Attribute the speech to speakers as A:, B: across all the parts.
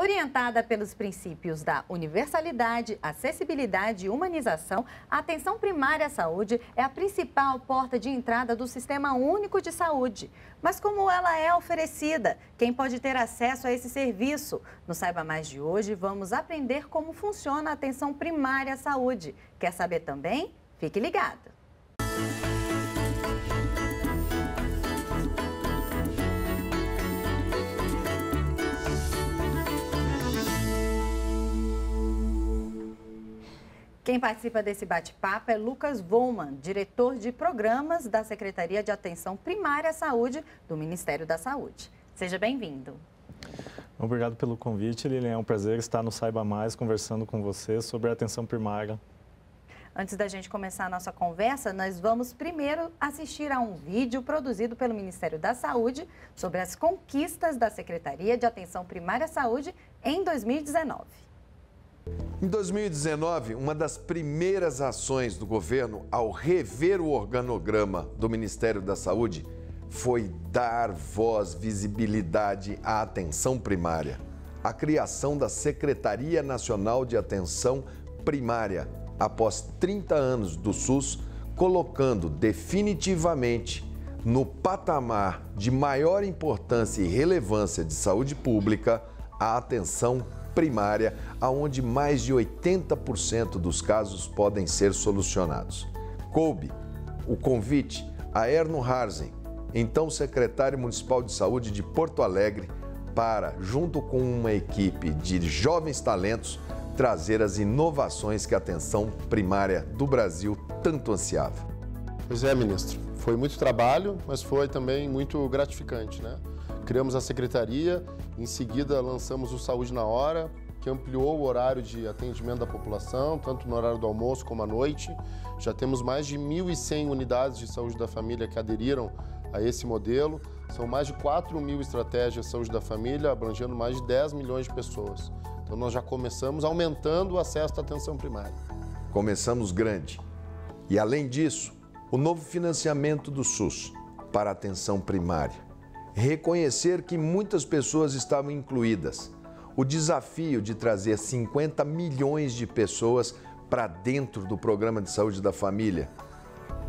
A: Orientada pelos princípios da universalidade, acessibilidade e humanização, a atenção primária à saúde é a principal porta de entrada do Sistema Único de Saúde. Mas como ela é oferecida? Quem pode ter acesso a esse serviço? No Saiba Mais de hoje, vamos aprender como funciona a atenção primária à saúde. Quer saber também? Fique ligado! Quem participa desse bate-papo é Lucas Voman, diretor de programas da Secretaria de Atenção Primária à Saúde do Ministério da Saúde. Seja bem-vindo.
B: Obrigado pelo convite, Lilian. É um prazer estar no Saiba Mais conversando com você sobre a atenção primária.
A: Antes da gente começar a nossa conversa, nós vamos primeiro assistir a um vídeo produzido pelo Ministério da Saúde sobre as conquistas da Secretaria de Atenção Primária à Saúde em 2019.
C: Em 2019, uma das primeiras ações do governo ao rever o organograma do Ministério da Saúde foi dar voz, visibilidade à atenção primária. A criação da Secretaria Nacional de Atenção Primária, após 30 anos do SUS, colocando definitivamente no patamar de maior importância e relevância de saúde pública a atenção primária primária, aonde mais de 80% dos casos podem ser solucionados. Coube o convite a Erno Harzen, então secretário municipal de saúde de Porto Alegre, para, junto com uma equipe de jovens talentos, trazer as inovações que a atenção primária do Brasil tanto ansiava. Pois é, ministro. Foi muito trabalho, mas foi também muito gratificante, né? criamos a secretaria, em seguida lançamos o Saúde na Hora, que ampliou o horário de atendimento da população, tanto no horário do almoço como à noite. Já temos mais de 1.100 unidades de saúde da família que aderiram a esse modelo. São mais de 4 mil estratégias de saúde da família, abrangendo mais de 10 milhões de pessoas. Então nós já começamos aumentando o acesso à atenção primária. Começamos grande. E além disso, o novo financiamento do SUS para atenção primária reconhecer que muitas pessoas estavam incluídas. O desafio de trazer 50 milhões de pessoas para dentro do programa de saúde da família.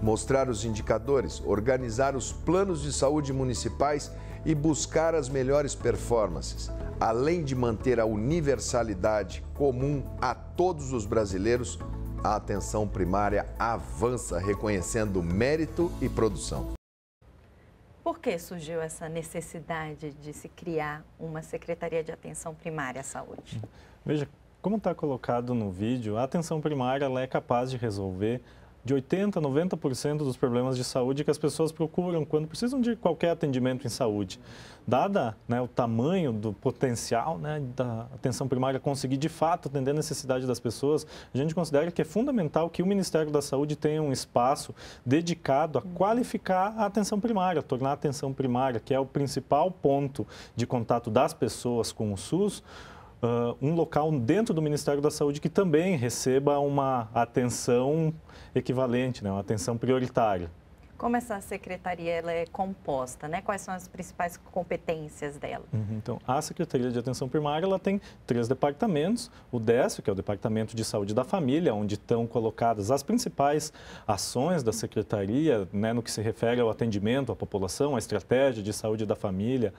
C: Mostrar os indicadores, organizar os planos de saúde municipais e buscar as melhores performances, além de manter a universalidade comum a todos os brasileiros a atenção primária avança reconhecendo mérito e produção.
A: Por que surgiu essa necessidade de se criar uma Secretaria de Atenção Primária à Saúde?
B: Hum. Veja, como está colocado no vídeo, a atenção primária é capaz de resolver de 80% a 90% dos problemas de saúde que as pessoas procuram quando precisam de qualquer atendimento em saúde. Dada né, o tamanho do potencial né, da atenção primária conseguir de fato atender a necessidade das pessoas, a gente considera que é fundamental que o Ministério da Saúde tenha um espaço dedicado a qualificar a atenção primária, tornar a atenção primária, que é o principal ponto de contato das pessoas com o SUS, uh, um local dentro do Ministério da Saúde que também receba uma atenção equivalente, né? uma atenção prioritária.
A: Como essa secretaria ela é composta, né? Quais são as principais competências dela?
B: Uhum, então, a Secretaria de Atenção Primária ela tem três departamentos. O DESF, que é o Departamento de Saúde da Família, onde estão colocadas as principais ações da Secretaria, né, no que se refere ao atendimento à população, à estratégia de saúde da família,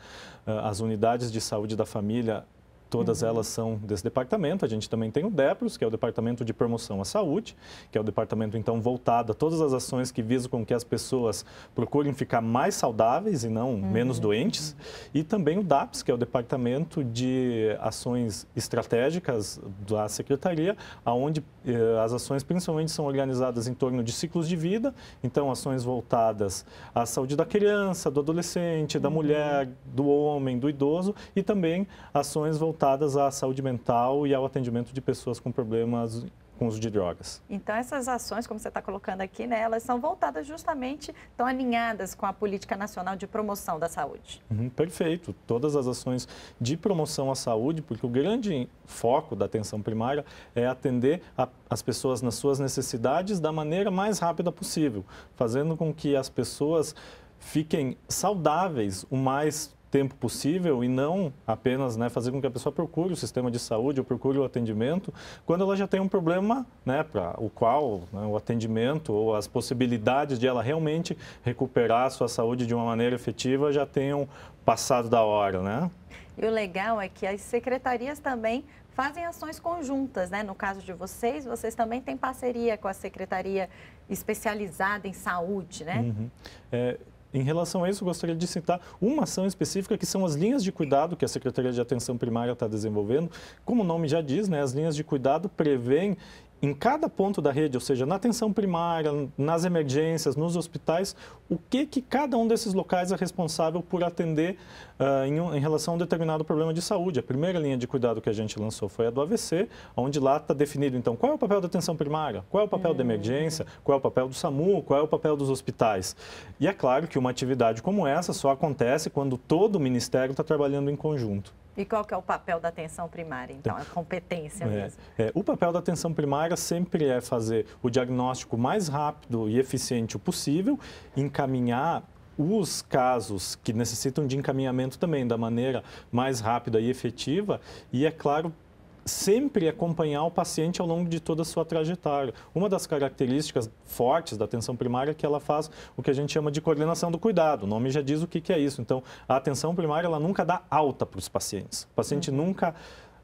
B: as unidades de saúde da família Todas uhum. elas são desse departamento. A gente também tem o DEPROS, que é o Departamento de Promoção à Saúde, que é o departamento, então, voltado a todas as ações que visam com que as pessoas procurem ficar mais saudáveis e não uhum. menos doentes. E também o DAPS, que é o Departamento de Ações Estratégicas da Secretaria, onde eh, as ações principalmente são organizadas em torno de ciclos de vida, então ações voltadas à saúde da criança, do adolescente, da uhum. mulher, do homem, do idoso e também ações voltadas voltadas à saúde mental e ao atendimento de pessoas com problemas com uso de drogas.
D: Então,
A: essas ações, como você está colocando aqui, né, elas são voltadas justamente, estão alinhadas com a Política Nacional de Promoção da Saúde.
B: Uhum, perfeito. Todas as ações de promoção à saúde, porque o grande foco da atenção primária é atender a, as pessoas nas suas necessidades da maneira mais rápida possível, fazendo com que as pessoas fiquem saudáveis o mais tempo possível e não apenas né, fazer com que a pessoa procure o sistema de saúde ou procure o atendimento quando ela já tem um problema né, para o qual né, o atendimento ou as possibilidades de ela realmente recuperar a sua saúde de uma maneira efetiva já tenham passado da hora, né?
A: E o legal é que as secretarias também fazem ações conjuntas, né? No caso de vocês, vocês também têm parceria com a secretaria especializada em saúde, né? Uhum.
B: É, em relação a isso, gostaria de citar uma ação específica que são as linhas de cuidado que a Secretaria de Atenção Primária está desenvolvendo. Como o nome já diz, né, as linhas de cuidado prevêm em cada ponto da rede, ou seja, na atenção primária, nas emergências, nos hospitais, o que, que cada um desses locais é responsável por atender uh, em, um, em, relação a um determinado problema de saúde. A primeira linha de cuidado que a gente lançou foi a do AVC, onde lá está definido, então, qual é o papel da atenção primária, qual é o papel da hum. emergência, qual é o papel do SAMU, qual é o papel dos hospitais. E é claro que uma atividade como essa só acontece quando todo o Ministério está trabalhando em conjunto.
A: E qual que é o papel da atenção primária, então? A é competência é, mesmo.
B: É, o papel da atenção primária sempre é fazer o diagnóstico mais rápido e eficiente possível, encaminhar os casos que necessitam de encaminhamento também da maneira mais rápida e efetiva e, é claro, sempre acompanhar o paciente ao longo de toda a sua trajetória. Uma das características fortes da atenção primária é que ela faz o que a gente chama de coordenação do cuidado. O nome já diz o que, que é isso. Então, a atenção primária ela nunca dá alta para os pacientes. O paciente uhum. nunca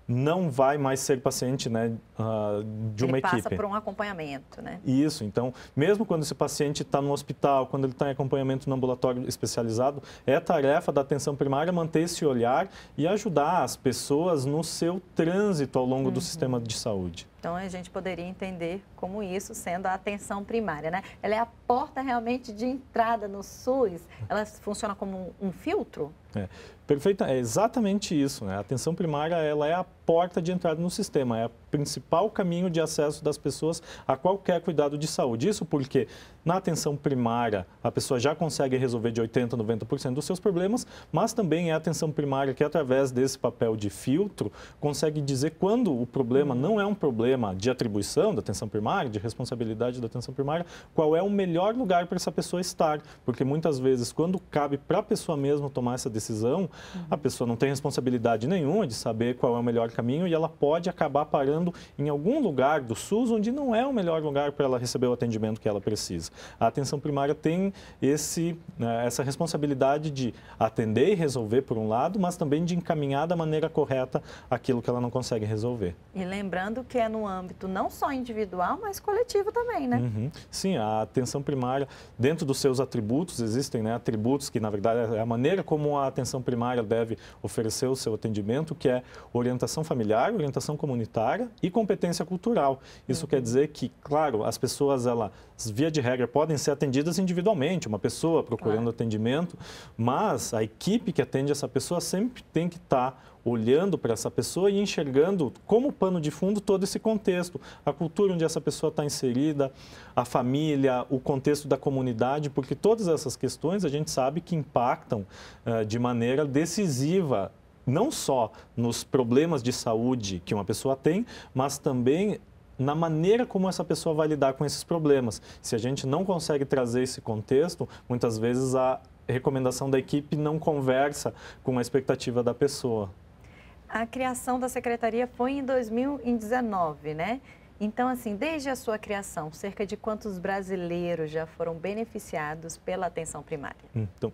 B: não vai mais ser paciente né, ah, de uma ele passa passa por
A: um acompanhamento, né?
B: Isso, então, mesmo quando esse paciente está no hospital, quando ele está em acompanhamento no ambulatório especializado, é tarefa da atenção primária manter esse olhar e ajudar as pessoas no seu trânsito ao longo uhum. do sistema de saúde.
A: Então, a gente poderia entender como isso sendo a atenção primária, né? Ela é a porta realmente de entrada no SUS, ela funciona como um filtro?
B: É, perfeita, é exatamente isso, né? A atenção primária, ela é a porta de entrada no sistema, é o principal caminho de acesso das pessoas a qualquer cuidado de saúde. Isso porque na atenção primária a pessoa já consegue resolver de 80% a 90% dos seus problemas, mas também é a atenção primária que, através desse papel de filtro, consegue dizer quando o problema não é um problema de atribuição da atenção primária, de responsabilidade da atenção primária, qual é o melhor lugar para essa pessoa estar. Porque muitas vezes, quando cabe para a pessoa mesma tomar essa decisão, a pessoa não tem responsabilidade nenhuma de saber qual é o melhor caminho e ela pode acabar parando em algum lugar do SUS onde não é o melhor lugar para ela receber o atendimento que ela precisa. A atenção primária tem esse, né, essa responsabilidade de atender e resolver por um lado, mas também de encaminhar da maneira correta aquilo que ela não consegue resolver.
A: E lembrando que é no âmbito não só individual, mas coletivo também, né?
B: Uhum. Sim, a atenção primária, dentro dos seus atributos, existem né, atributos que, na verdade, é a maneira como a atenção primária deve oferecer o seu atendimento, que é orientação familiar, orientação comunitária e competência cultural. Isso uhum. quer dizer que, claro, as pessoas, elas, via de regra, podem ser atendidas individualmente, uma pessoa procurando claro. atendimento, mas a equipe que atende essa pessoa sempre tem que estar tá olhando para essa pessoa e enxergando como pano de fundo todo esse contexto, a cultura onde essa pessoa está inserida, a família, o contexto da comunidade, porque todas essas questões a gente sabe que impactam uh, de maneira decisiva não só nos problemas de saúde que uma pessoa tem, mas também na maneira como essa pessoa vai lidar com esses problemas. Se a gente não consegue trazer esse contexto, muitas vezes a recomendação da equipe não conversa com a expectativa da pessoa.
A: A criação da secretaria foi em 2019, né? Então, assim, desde a sua criação, cerca de quantos brasileiros já foram beneficiados pela atenção primária?
B: Então,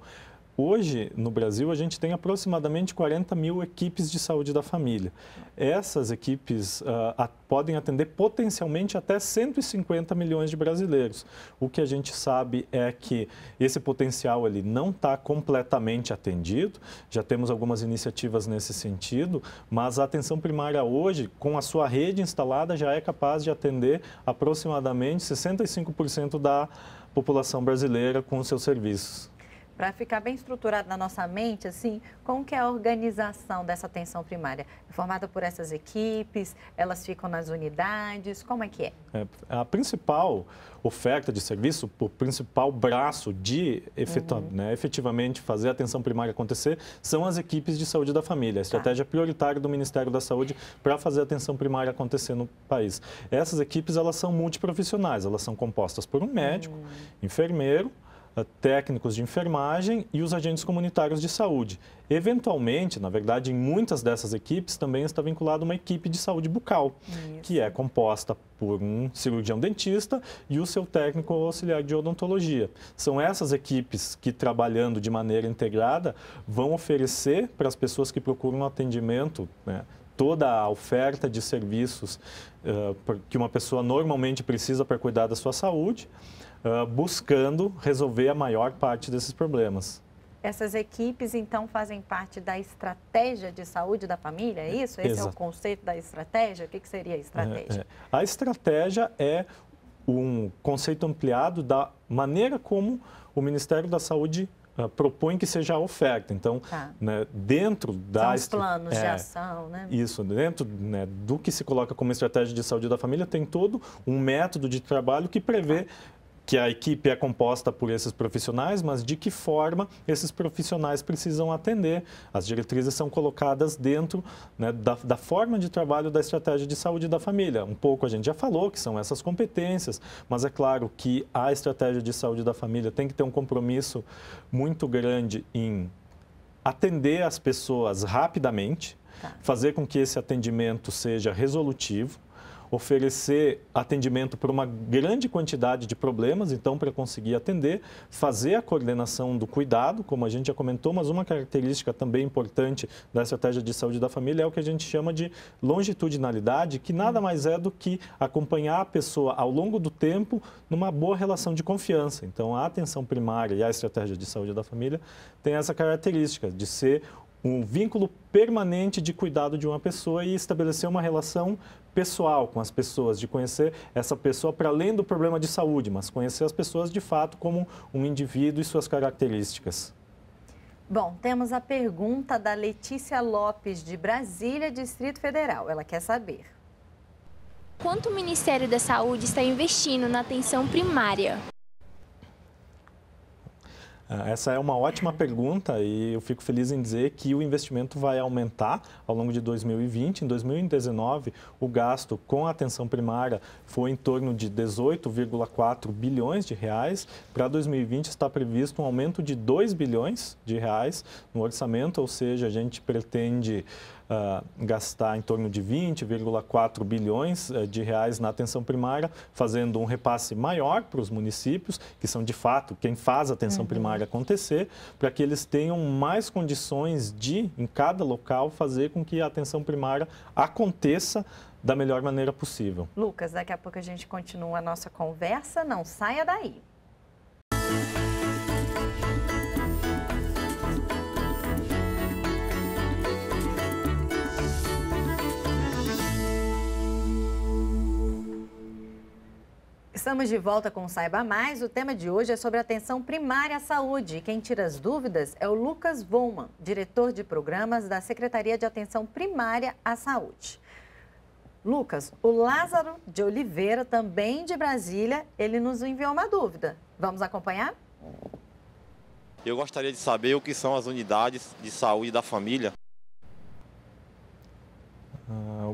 B: Hoje, no Brasil, a gente tem aproximadamente 40 mil equipes de saúde da família. Essas equipes uh, ah, a, podem atender potencialmente até 150 milhões de brasileiros. O que a gente sabe é que esse potencial ele não está completamente atendido. Já temos algumas iniciativas nesse sentido, mas a atenção primária hoje, com a sua rede instalada, já é capaz de atender aproximadamente 65% da população brasileira com seus serviços
A: para ficar bem estruturado na nossa mente, assim, como que é a organização dessa atenção primária? É formada por essas equipes, elas ficam nas unidades, como é que é?
B: é a principal oferta de serviço, o principal braço de uhum. né, efetivamente fazer a atenção primária acontecer são as equipes de saúde da família, a tá. estratégia tá. prioritária do Ministério da Saúde para fazer a atenção primária acontecer no país. Essas equipes, elas são multiprofissionais, elas são compostas por um médico, uhum. enfermeiro, técnicos de enfermagem e os agentes comunitários de saúde. Eventualmente, na verdade, em muitas dessas equipes também está vinculada uma equipe de saúde bucal, Isso. que é composta por um cirurgião dentista e o seu técnico auxiliar de odontologia. São essas equipes que, trabalhando de maneira integrada, vão oferecer para as pessoas que procuram atendimento né, toda a oferta de serviços uh, que uma pessoa normalmente precisa para cuidar da sua saúde uh, buscando resolver a maior parte desses problemas.
A: Essas equipes, então, fazem parte da estratégia de saúde da família, é isso? Esse Exato. é o conceito da estratégia? O que, que seria a é,
B: estratégia? É, é. A estratégia é um conceito ampliado da maneira como o Ministério da Saúde Uh, propõe que seja a oferta. Então, tá. né, dentro da... São planos é, de ação, né? Isso, dentro né, do que se coloca como estratégia de saúde da família, tem todo um método de trabalho que prevê que a equipe é composta por esses profissionais, mas de que forma esses profissionais precisam atender. As diretrizes são colocadas dentro né, da, da, forma de trabalho da estratégia de saúde da família. Um pouco a gente já falou que são essas competências, mas é claro que a estratégia de saúde da família tem que ter um compromisso muito grande em atender as pessoas rapidamente, tá. fazer com que esse atendimento seja resolutivo oferecer atendimento para uma grande quantidade de problemas, então, para conseguir atender, fazer a coordenação do cuidado, como a gente já comentou, mas uma característica também importante da estratégia de saúde da família é o que a gente chama de longitudinalidade, que nada uhum. mais é do que acompanhar a pessoa ao longo do tempo numa boa relação de confiança. Então, a atenção primária e a estratégia de saúde da família tem essa característica de ser um vínculo permanente de cuidado de uma pessoa e estabelecer uma relação pessoal com as pessoas, de conhecer essa pessoa para além do problema de saúde, mas conhecer as pessoas de fato como um indivíduo e suas características.
A: Bom, temos a pergunta da Letícia Lopes, de Brasília, Distrito
D: Federal. Ela quer saber. Quanto o Ministério da Saúde está investindo na atenção primária?
B: Ah, essa é uma ótima pergunta e eu fico feliz em dizer que o investimento vai aumentar ao longo de 2020. Em 2019, o gasto com a atenção primária foi em torno de 18,4 bilhões de reais. Para 2020 está previsto um aumento de 2 bilhões de reais no orçamento, ou seja, a gente pretende Uh, gastar em torno de 20,4 bilhões eh, de reais na atenção primária, fazendo um repasse maior para os municípios, que são de fato quem faz a atenção uhum. primária plenária acontecer, para que eles tenham mais condições de, em cada local, fazer com que a atenção primária aconteça da melhor maneira possível.
A: Lucas, daqui a pouco a gente continua a nossa conversa, não saia daí. Estamos de volta com o Saiba Mais. O tema de hoje é sobre atenção primária à saúde. Quem tira as dúvidas é o Lucas Volman, diretor de programas da Secretaria de Atenção Primária à Saúde. Lucas, o Lázaro de Oliveira, também de Brasília, ele nos enviou uma dúvida. Vamos acompanhar?
B: Eu gostaria de saber o que são as unidades de saúde da família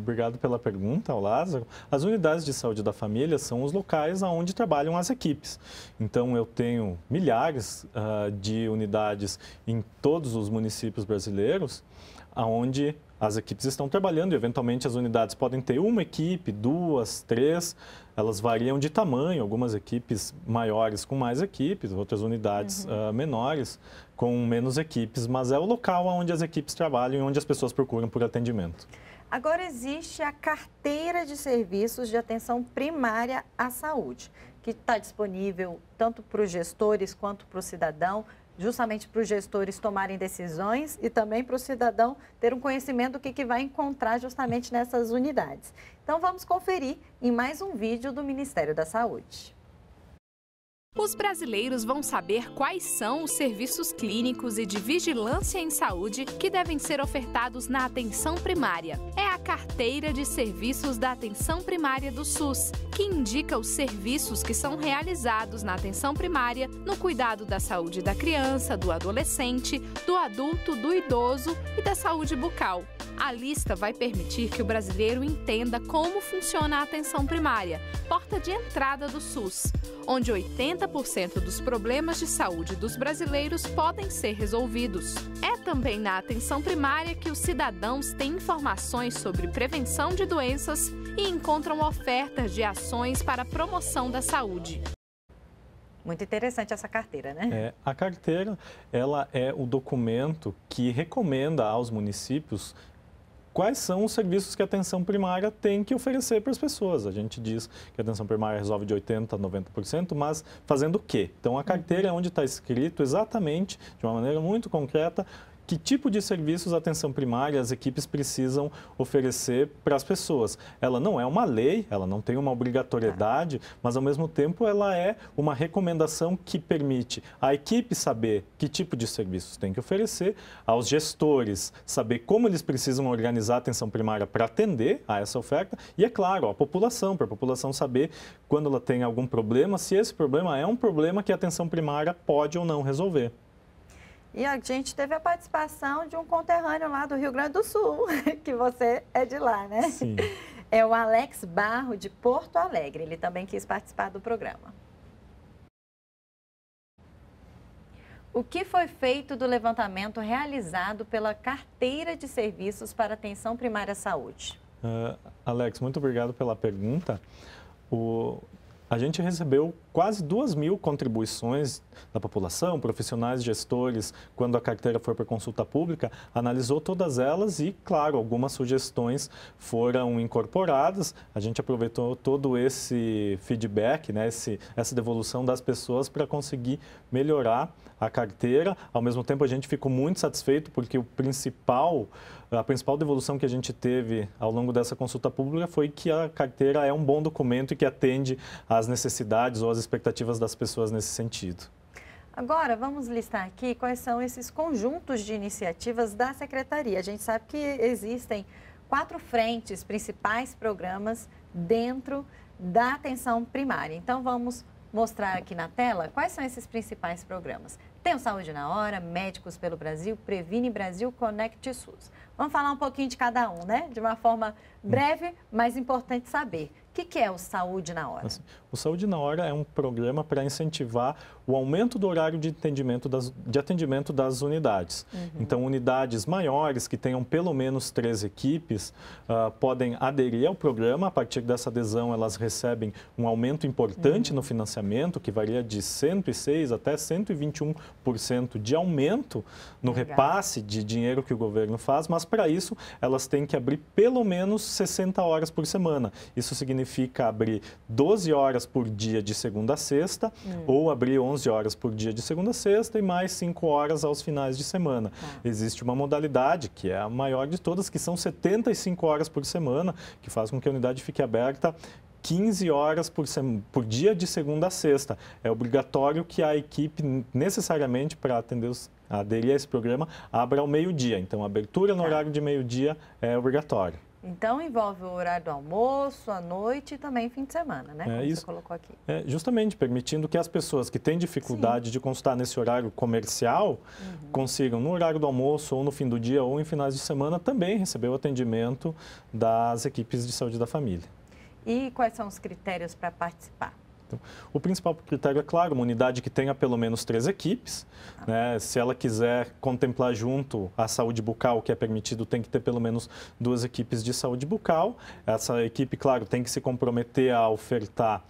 B: obrigado pela pergunta Lázaro. As unidades de saúde da família são os locais onde trabalham as equipes. Então, eu tenho milhares uh, de unidades em todos os municípios brasileiros, onde as equipes estão trabalhando e, eventualmente, as unidades podem ter uma equipe, duas, três. Elas variam de tamanho, algumas equipes maiores com mais equipes, outras unidades uhum. uh, menores com menos equipes, mas é o local onde as equipes trabalham e onde as pessoas procuram por atendimento.
A: Agora existe a carteira de serviços de atenção primária à saúde, que está disponível tanto para os gestores quanto para o cidadão, justamente para os gestores tomarem decisões e também para o cidadão ter um conhecimento do que, que vai encontrar justamente nessas unidades. Então vamos conferir em mais um vídeo do Ministério da Saúde.
D: Os brasileiros vão saber quais são os serviços clínicos e de vigilância em saúde que devem ser ofertados na atenção primária. É a Carteira de Serviços da Atenção Primária do SUS, que indica os serviços que são realizados na atenção primária no cuidado da saúde da criança, do adolescente, do adulto, do idoso e da saúde bucal. A lista vai permitir que o brasileiro entenda como funciona a atenção primária, porta de entrada do SUS, onde 80 cento dos problemas de saúde dos brasileiros podem ser resolvidos. É também na atenção primária que os cidadãos têm informações sobre prevenção de doenças e encontram ofertas de ações para a promoção da saúde. Muito interessante essa carteira,
B: né? É, a carteira, ela é o documento que recomenda aos municípios quais são os serviços que a atenção primária tem que oferecer para as pessoas. A gente diz que a atenção primária resolve de 80% a 90%, mas fazendo o quê? Então, a carteira é onde está escrito exatamente, de uma maneira muito concreta, que tipo de serviços a atenção primária as equipes precisam oferecer para as pessoas. Ela não é uma lei, ela não tem uma obrigatoriedade, mas ao mesmo tempo ela é uma recomendação que permite à equipe saber que tipo de serviços tem que oferecer, aos gestores saber como eles precisam organizar a atenção primária para atender a essa oferta e, é claro, à população, para a população saber quando ela tem algum problema, se esse problema é um problema que a atenção primária pode ou não resolver.
A: E a gente teve a participação de um conterrâneo lá do Rio Grande do Sul, que você é de lá, né? Sim. É o Alex Barro, de Porto Alegre. Ele também quis participar do programa. O que foi feito do levantamento realizado pela Carteira de Serviços para Atenção Primária à Saúde?
B: Uh, Alex, muito obrigado pela pergunta. O... A gente recebeu quase 2 mil contribuições da população, profissionais, gestores, quando a carteira foi para consulta pública, analisou todas elas e, claro, algumas sugestões foram incorporadas. A gente aproveitou todo esse feedback, né, esse, essa devolução das pessoas para conseguir melhorar a carteira. Ao mesmo tempo, a gente ficou muito satisfeito porque o principal a principal devolução que a gente teve ao longo dessa consulta pública foi que a carteira é um bom documento e que atende às necessidades ou às expectativas das pessoas nesse sentido.
A: Agora, vamos listar aqui quais são esses conjuntos de iniciativas da Secretaria. A gente sabe que existem quatro frentes, principais programas dentro da atenção primária. Então, vamos mostrar aqui na tela quais são esses principais programas. Tem o Saúde na Hora, Médicos pelo Brasil, Previne Brasil, Conecte SUS. Vamos falar um pouquinho de cada um, né? De uma forma breve, mas importante saber. O que, que, é o Saúde na Hora?
B: Assim, o Saúde na Hora é um programa para incentivar o aumento do horário de atendimento das, de atendimento das unidades. Uhum. Então, unidades maiores que tenham pelo menos três equipes uh, podem aderir ao programa. A partir dessa adesão, elas recebem um aumento importante uhum. no financiamento, que varia de 106% até 121% de aumento no Legal. repasse de dinheiro que o governo faz, mas para isso elas têm que abrir pelo menos 60 horas por semana. Isso significa abrir 12 horas por dia de segunda a sexta uhum. ou abrir 11 12 horas por dia de segunda a sexta e mais 5 horas aos finais de semana. Ah. Existe uma modalidade, que é a maior de todas, que são 75 horas por semana, que faz com que a unidade fique aberta 15 horas por, sem... por, dia de segunda a sexta. É obrigatório que a equipe, necessariamente, para atender os, aderir a esse programa, abra ao meio-dia. Então, abertura no tá. horário de meio-dia é obrigatório.
A: Então envolve o horário do almoço, à noite e também fim de semana, né? É, Como isso, você colocou aqui.
B: É, justamente, permitindo que as pessoas que têm dificuldade Sim. de consultar nesse horário comercial uhum. consigam, no horário do almoço, ou no fim do dia, ou em finais de semana, também receber o atendimento das equipes de saúde da família.
A: E quais são os critérios para participar? Então,
B: o principal critério é, claro, uma unidade que tenha pelo menos três equipes. Né? Se ela quiser contemplar junto a saúde bucal, que é permitido, tem que ter pelo menos duas equipes de saúde bucal. Essa equipe, claro, tem que se comprometer a ofertar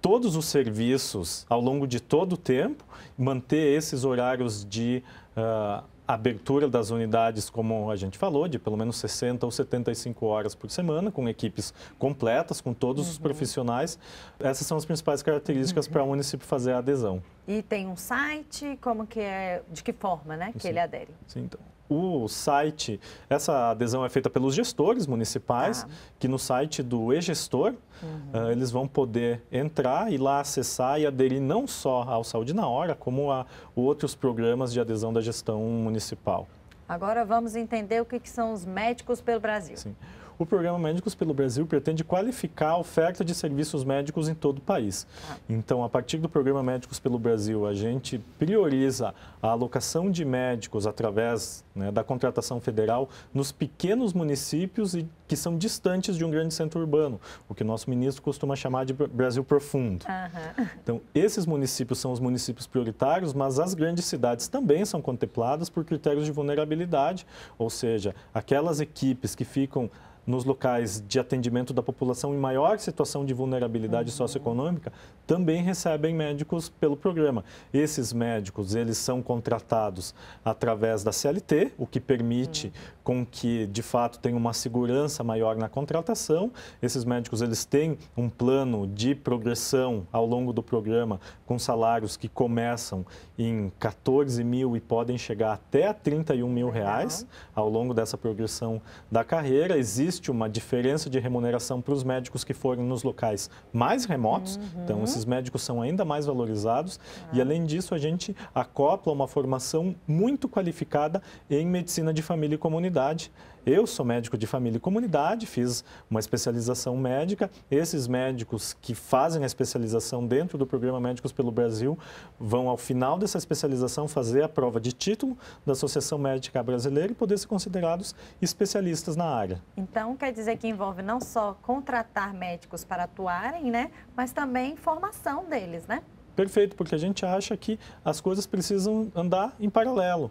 B: todos os serviços ao longo de todo o tempo, manter esses horários de. Uh, abertura das unidades, como a gente falou, de pelo menos 60 ou 75 horas por semana, com equipes completas, com todos uhum. os profissionais. Essas são as principais características uhum. para o município fazer a adesão.
A: E tem um site, como que é, de que forma, né, que Sim. ele adere?
B: Sim, então o site, essa adesão é feita pelos gestores municipais, ah. que no site do e-gestor uhum. uh, eles vão poder entrar e lá acessar e aderir não só ao Saúde na Hora, como a outros programas de adesão da gestão municipal.
A: Agora vamos entender o que, que são os médicos pelo Brasil.
B: Sim o programa Médicos pelo Brasil pretende qualificar a oferta de serviços médicos em todo o país. Ah. Então, a partir do programa Médicos pelo Brasil, a gente prioriza a alocação de médicos através né, da contratação federal nos pequenos municípios e que são distantes de um grande centro urbano, o que o nosso ministro costuma chamar de Brasil profundo. Uhum. Então, esses municípios são os municípios prioritários, mas as grandes cidades também são contempladas por critérios de vulnerabilidade, ou seja, aquelas equipes que ficam nos locais de atendimento da população em maior situação de vulnerabilidade uhum. socioeconômica também recebem médicos pelo programa. Esses médicos, eles são contratados através da CLT, o que permite uhum. com que, de fato, tenha uma segurança maior na contratação. Esses médicos, eles têm um plano de progressão ao longo do programa com salários que começam em 14 mil e podem chegar até a 31 mil reais ao longo dessa progressão da carreira. Existe existe uma diferença de remuneração para os médicos que forem nos locais mais remotos, uhum. então esses médicos são ainda mais valorizados, ah. e além disso a gente acopla uma formação muito qualificada em medicina de família e comunidade eu sou médico de família e comunidade, fiz uma especialização médica. Esses médicos que fazem a especialização dentro do programa Médicos pelo Brasil vão, ao final dessa especialização, fazer a prova de título da Associação Médica Brasileira e poder ser considerados especialistas na área.
A: Então, quer dizer que envolve não só contratar médicos para atuarem, né, mas também formação deles, né?
B: Perfeito, porque a gente acha que as coisas precisam andar em paralelo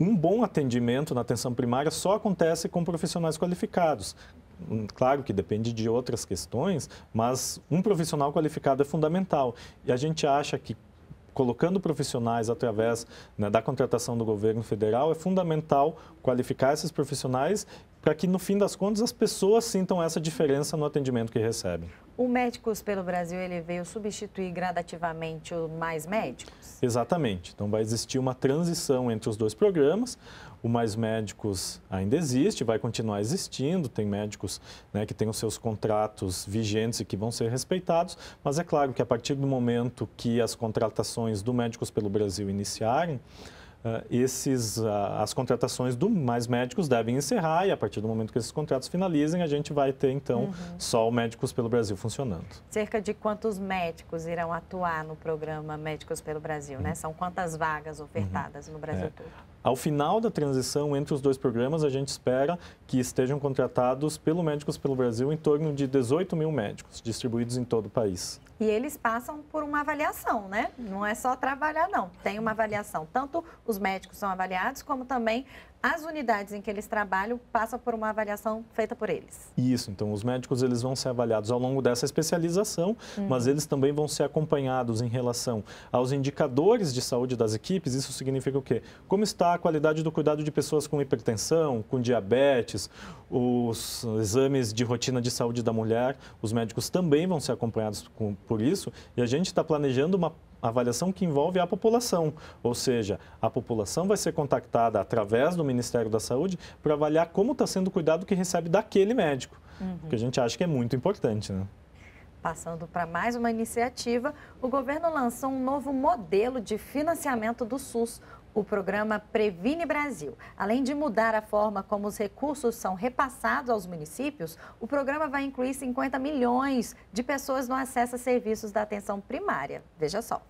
B: um bom atendimento na atenção primária só acontece com profissionais qualificados. Hum, claro que depende de outras questões, mas um profissional qualificado é fundamental. E a gente acha que colocando profissionais através né, da contratação do governo federal, é fundamental qualificar esses profissionais para que, no fim das contas, as pessoas sintam essa diferença no atendimento que recebem.
A: O Médicos pelo Brasil ele veio substituir gradativamente o Mais Médicos?
B: Exatamente. Então, vai existir uma transição entre os dois programas. O Mais Médicos ainda existe, vai continuar existindo, tem médicos né, que têm os seus contratos vigentes e que vão ser respeitados, mas é claro que a partir do momento que as contratações do Médicos pelo Brasil iniciarem, Uh, esses, uh, as contratações do Mais Médicos devem encerrar e a partir do momento que esses contratos finalizem, a gente vai ter então uhum. só o Médicos pelo Brasil funcionando.
A: Cerca de quantos médicos irão atuar no programa Médicos pelo Brasil, né? uhum. né? São quantas vagas uhum. ofertadas uhum. no Brasil é.
B: todo? Ao final da transição entre os dois programas, a gente espera que estejam contratados pelo Médicos pelo Brasil em torno de 18 mil médicos distribuídos em todo o país.
A: E eles passam por uma avaliação, né? Não é só trabalhar, não. Tem uma avaliação. Tanto os médicos são avaliados, como também as unidades em que eles trabalham passam por uma avaliação feita por eles.
B: Isso, então os médicos eles vão ser avaliados ao longo dessa especialização, uhum. mas eles também vão ser acompanhados em relação aos indicadores de saúde das equipes. Isso significa o quê? Como está a qualidade do cuidado de pessoas com hipertensão, com diabetes, os exames de rotina de saúde da mulher. Os médicos também vão ser acompanhados com, por isso e a gente está planejando uma avaliação que envolve a população, ou seja, a população vai ser contactada através do Ministério da Saúde para avaliar como está sendo o cuidado que recebe daquele médico, uhum. que a gente acha que é muito importante. Né?
A: Passando para mais uma iniciativa, o governo lançou um novo modelo de financiamento do SUS, o programa Previne Brasil. Além de mudar a forma como os recursos são repassados aos municípios, o programa vai incluir 50 milhões de pessoas no acesso a serviços da atenção primária. Veja só.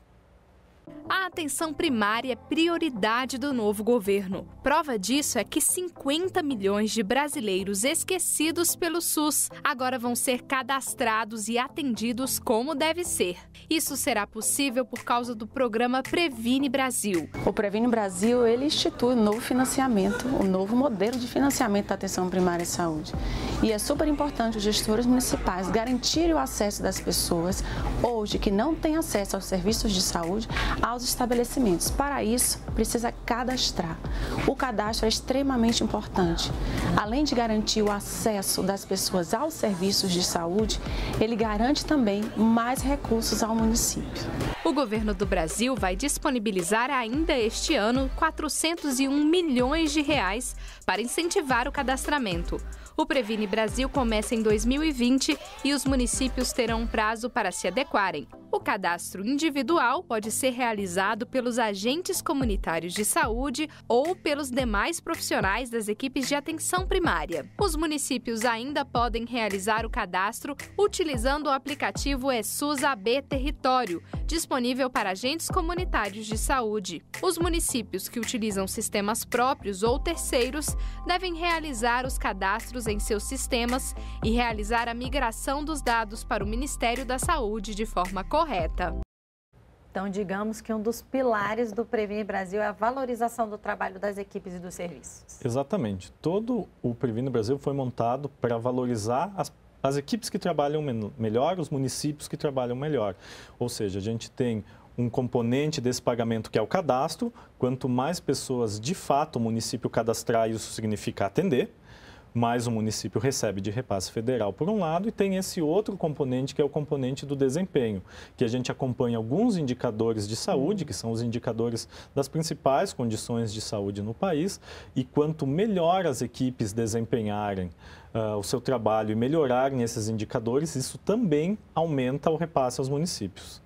D: A atenção primária é prioridade do novo governo. Prova disso é que 50 milhões de brasileiros esquecidos pelo SUS agora vão ser cadastrados e atendidos como deve ser. Isso será possível por causa do programa Previne Brasil. O
A: Previne Brasil
D: ele institui
A: um novo financiamento, um novo modelo de financiamento da atenção primária e saúde. E é super importante os gestores municipais garantirem o acesso das pessoas hoje que não têm acesso aos serviços de saúde aos estabelecimentos. Para isso, precisa cadastrar. O cadastro é extremamente importante. Além de garantir o acesso das
D: pessoas aos serviços de saúde, ele garante também mais recursos ao município. O governo do Brasil vai disponibilizar ainda este ano 401 milhões de reais para incentivar o cadastramento. O Previne Brasil começa em 2020 e os municípios terão um prazo para se adequarem. O cadastro individual pode ser realizado pelos agentes comunitários de saúde ou pelos demais profissionais das equipes de atenção primária. Os municípios ainda podem realizar o cadastro utilizando o aplicativo ESUS AB Território, disponível para agentes comunitários de saúde. Os municípios que utilizam sistemas próprios ou terceiros devem realizar os cadastros em seus sistemas e realizar a migração dos dados para o Ministério da Saúde de forma correta.
A: Então, digamos que um dos pilares do Previne Brasil é a valorização do trabalho das equipes e dos serviços.
B: Exatamente. Todo o Previne Brasil foi montado para valorizar as, as equipes que trabalham melhor, os municípios que trabalham melhor. Ou seja, a gente tem um componente desse pagamento que é o cadastro. Quanto mais pessoas de fato o município cadastrar, isso significa atender mas o município recebe de repasse federal por um lado e tem esse outro componente que é o componente do desempenho, que a gente acompanha alguns indicadores de saúde, que são os indicadores das principais condições de saúde no país, e quanto melhor as equipes desempenharem uh, o seu trabalho e melhorarem esses indicadores, isso também aumenta o repasse aos municípios.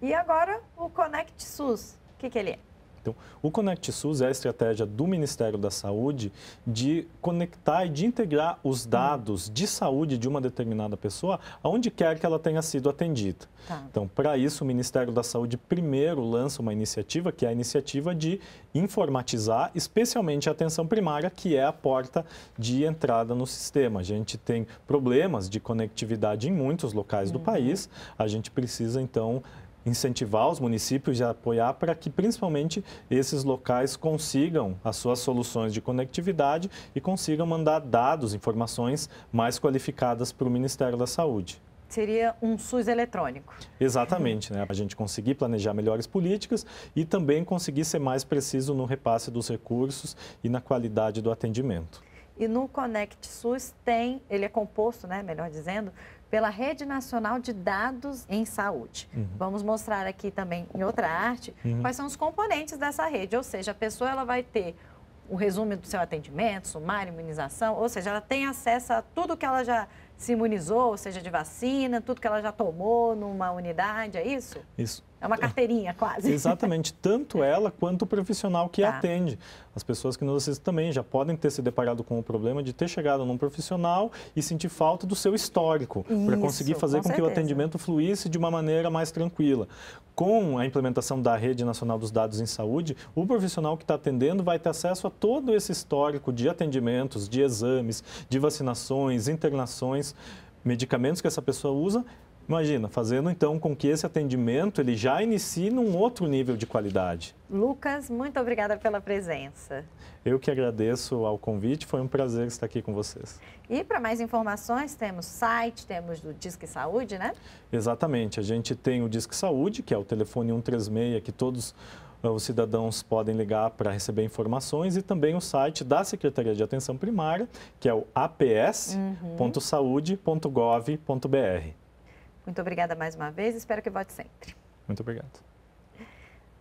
A: E agora o Conect SUS, o que, que ele é?
B: Então, o ConectSUS é a estratégia do Ministério da Saúde de conectar e de integrar os dados de saúde de uma determinada pessoa aonde quer que ela tenha sido atendida. Tá. Então, para isso, o Ministério da Saúde primeiro lança uma iniciativa, que é a iniciativa de informatizar, especialmente a atenção primária, que é a porta de entrada no sistema. A gente tem problemas de conectividade em muitos locais do uhum. país, a gente precisa, então, incentivar os municípios e apoiar para que principalmente esses locais consigam as suas soluções de conectividade e consigam mandar dados, informações mais qualificadas para o Ministério da Saúde
A: seria um SUS eletrônico.
B: Exatamente, né? A gente conseguir planejar melhores políticas e também conseguir ser mais preciso no repasse dos recursos e na qualidade do atendimento.
A: E no Conect SUS tem, ele é composto, né, melhor dizendo, pela Rede Nacional de Dados em Saúde. Uhum. Vamos mostrar aqui também em outra arte uhum. quais são os componentes dessa rede, ou seja, a pessoa ela vai ter o resumo do seu atendimento, sumário, imunização, ou seja, ela tem acesso a tudo que ela já se imunizou, ou seja, de vacina, tudo que ela já tomou numa unidade, é isso? Isso. É uma carteirinha, quase. Exatamente,
B: tanto ela quanto o profissional que tá. atende. As pessoas que nos assistem também já podem ter se deparado com o problema de ter chegado num profissional e sentir falta do seu histórico, para conseguir fazer com, com que o atendimento fluísse de uma maneira mais tranquila. Com a implementação da Rede Nacional dos Dados em Saúde, o profissional que está atendendo vai ter acesso a todo esse histórico de atendimentos, de exames, de vacinações, internações medicações, medicamentos que essa pessoa usa, Imagina, fazendo então com que esse atendimento ele já inicie num outro nível de qualidade.
A: Lucas, muito obrigada pela presença.
B: Eu que agradeço ao convite, foi um prazer estar aqui com vocês.
A: E para mais informações, temos site, temos o Disque Saúde, né?
B: Exatamente, a gente tem o Disque Saúde, que é o telefone 136 que todos os cidadãos podem ligar para receber informações e também o site da Secretaria de Atenção Primária, que é o aps.saude.gov.br.
A: Muito obrigada mais uma vez, espero que vote sempre. Muito obrigado.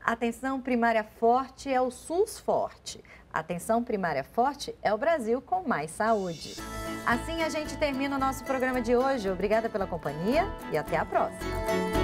A: Atenção primária forte é o SUS forte. Atenção primária forte é o Brasil com mais saúde. Assim a gente termina o nosso programa de hoje. Obrigada pela companhia e até a próxima.